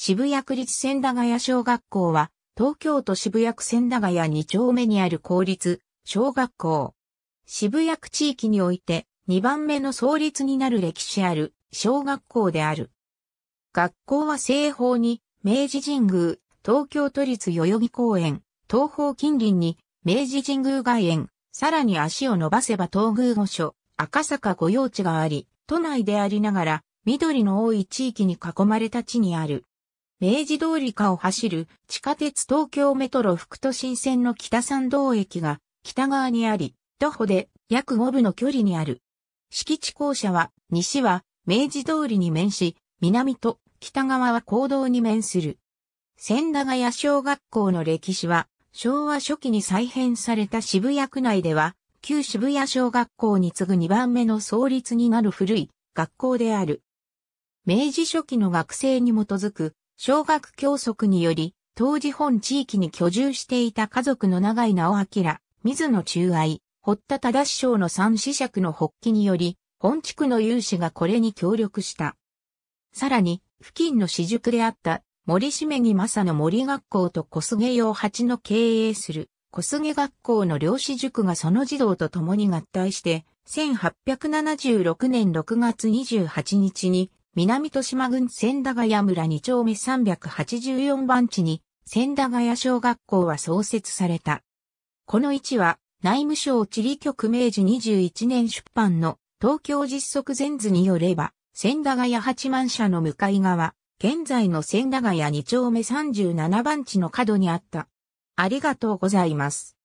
渋谷区立千駄ヶ谷小学校は、東京都渋谷区千駄ヶ谷2丁目にある公立小学校。渋谷区地域において2番目の創立になる歴史ある小学校である。学校は西方に明治神宮、東京都立代々木公園、東方近隣に明治神宮外苑、さらに足を伸ばせば東宮御所、赤坂御用地があり、都内でありながら緑の多い地域に囲まれた地にある。明治通り下を走る地下鉄東京メトロ副都心線の北参道駅が北側にあり、徒歩で約5分の距離にある。敷地校舎は西は明治通りに面し、南と北側は公道に面する。千駄ヶ谷小学校の歴史は昭和初期に再編された渋谷区内では旧渋谷小学校に次ぐ2番目の創立になる古い学校である。明治初期の学生に基づく小学教則により、当時本地域に居住していた家族の長井直明、水野中愛、堀田忠章の三子爵の発起により、本地区の有志がこれに協力した。さらに、付近の私塾であった森姫木正の森学校と小菅洋八の経営する小菅学校の漁師塾がその児童と共に合体して、1876年6月28日に南豊島郡千駄ヶ谷村2丁目384番地に、千駄ヶ谷小学校は創設された。この位置は、内務省地理局明治21年出版の東京実測全図によれば、千駄ヶ谷八幡社の向かい側、現在の千駄ヶ谷2丁目37番地の角にあった。ありがとうございます。